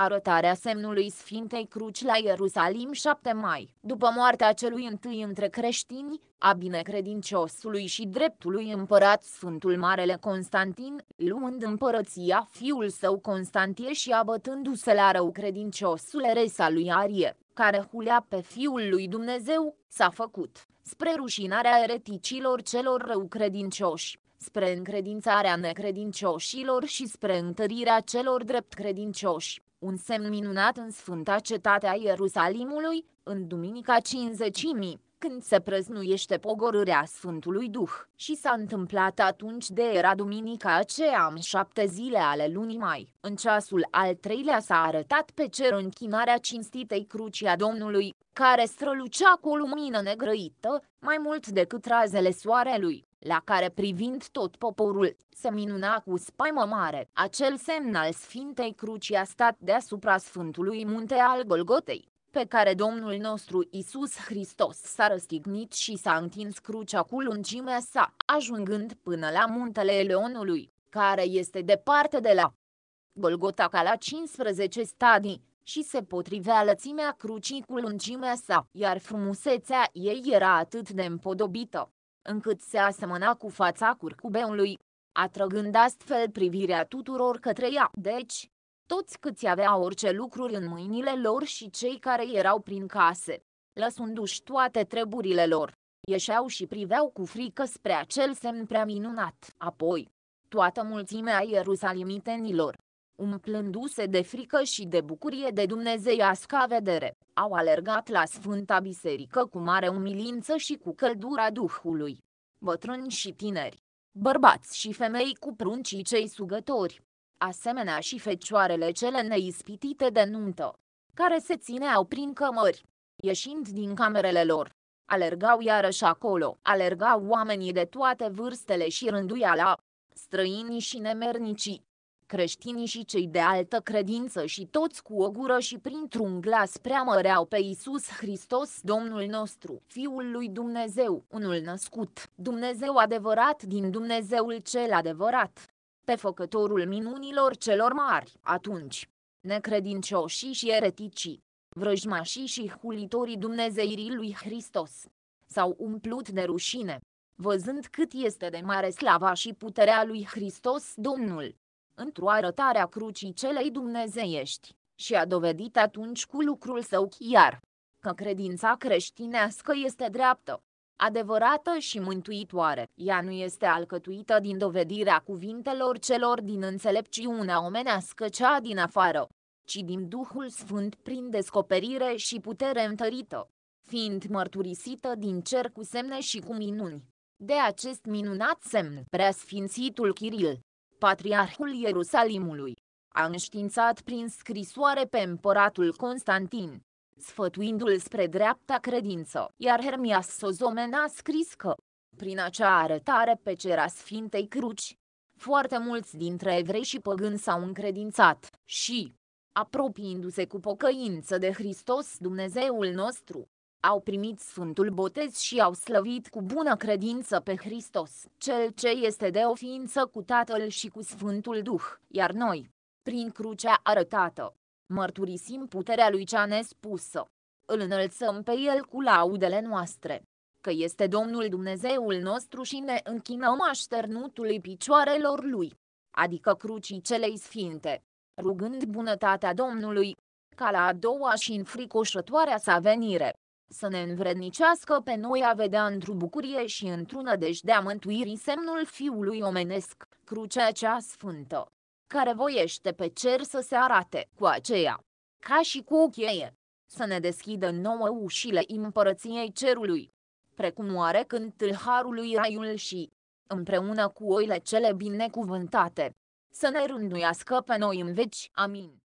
arătarea semnului Sfintei Cruci la Ierusalim 7 mai, după moartea celui întâi între creștini, a binecredinciosului și dreptului împărat Sfântul Marele Constantin, luând împărăția fiul său Constantie și abătându-se la rău credinciosul eresa lui Arie, care hulea pe fiul lui Dumnezeu, s-a făcut, spre rușinarea ereticilor celor credincioși spre încredințarea necredincioșilor și spre întărirea celor drept credincioși un semn minunat în Sfânta Cetate a Ierusalimului, în Duminica 50.000 când se prăznuiește pogorârea Sfântului Duh. Și s-a întâmplat atunci de era duminica aceea în șapte zile ale lunii mai. În ceasul al treilea s-a arătat pe cer închinarea cinstitei crucii a Domnului, care strălucea cu o lumină negrăită, mai mult decât razele soarelui la care privind tot poporul, se minuna cu spaimă mare. Acel semn al Sfintei Cruci a stat deasupra Sfântului Munte al Golgotei, pe care Domnul nostru Isus Hristos s-a răstignit și s-a întins crucea cu lungimea sa, ajungând până la muntele Eleonului, care este departe de la Golgota ca la 15 stadii, și se potrivea lățimea crucii cu lungimea sa, iar frumusețea ei era atât de împodobită, încât se asemăna cu fața curcubeului, atrăgând astfel privirea tuturor către ea. Deci, toți câți aveau orice lucruri în mâinile lor și cei care erau prin case, lăsându-și toate treburile lor, ieșeau și priveau cu frică spre acel semn prea minunat. Apoi, toată mulțimea ierusalimitenilor, umplându-se de frică și de bucurie de dumnezeiasca vedere, au alergat la Sfânta Biserică cu mare umilință și cu căldura Duhului. Bătrâni și tineri, bărbați și femei cu pruncii cei sugători, asemenea și fecioarele cele neispitite de nuntă, care se țineau prin cămări, ieșind din camerele lor. Alergau iarăși acolo, alergau oamenii de toate vârstele și la străinii și nemernicii, creștinii și cei de altă credință și toți cu o gură și printr-un glas preamăreau pe Isus Hristos, Domnul nostru, Fiul lui Dumnezeu, unul născut, Dumnezeu adevărat din Dumnezeul cel adevărat, pe făcătorul minunilor celor mari. Atunci, necredincioșii și ereticii, vrăjmașii și hulitorii Dumnezeirii lui Hristos, s-au umplut de rușine, văzând cât este de mare slava și puterea lui Hristos Domnul. Într-o arătare a crucii celei dumnezeiești, și a dovedit atunci cu lucrul său chiar că credința creștinească este dreaptă, adevărată și mântuitoare. Ea nu este alcătuită din dovedirea cuvintelor celor din înțelepciunea omenească cea din afară, ci din Duhul Sfânt prin descoperire și putere întărită, fiind mărturisită din cer cu semne și cu minuni. De acest minunat semn, preasfințitul Chiril, patriarhul Ierusalimului, a înștiințat prin scrisoare pe împăratul Constantin, sfătuindu-l spre dreapta credință, iar Hermias Sozomen a scris că, prin acea arătare pe cera Sfintei Cruci, foarte mulți dintre evrei și păgâni s-au încredințat și, apropiindu-se cu pocăință de Hristos Dumnezeul nostru, au primit Sfântul Botez și au slăvit cu bună credință pe Hristos, Cel ce este de o ființă cu Tatăl și cu Sfântul Duh, iar noi, prin crucea arătată, Mărturisim puterea lui cea nespusă. Îl înălțăm pe el cu laudele noastre. Că este Domnul Dumnezeul nostru și ne închinăm așternutului picioarelor lui, adică crucii celei sfinte, rugând bunătatea Domnului, ca la a doua și înfricoșătoarea sa venire să ne învrednicească pe noi a vedea într-o bucurie și într-o nădejdea mântuirii semnul Fiului omenesc, crucea cea sfântă care voiește pe cer să se arate cu aceea, ca și cu cheie, să ne deschidă nouă ușile împărăției cerului, precum oare când tâlharului raiul și, împreună cu oile cele binecuvântate, să ne rânduiască pe noi în veci. Amin.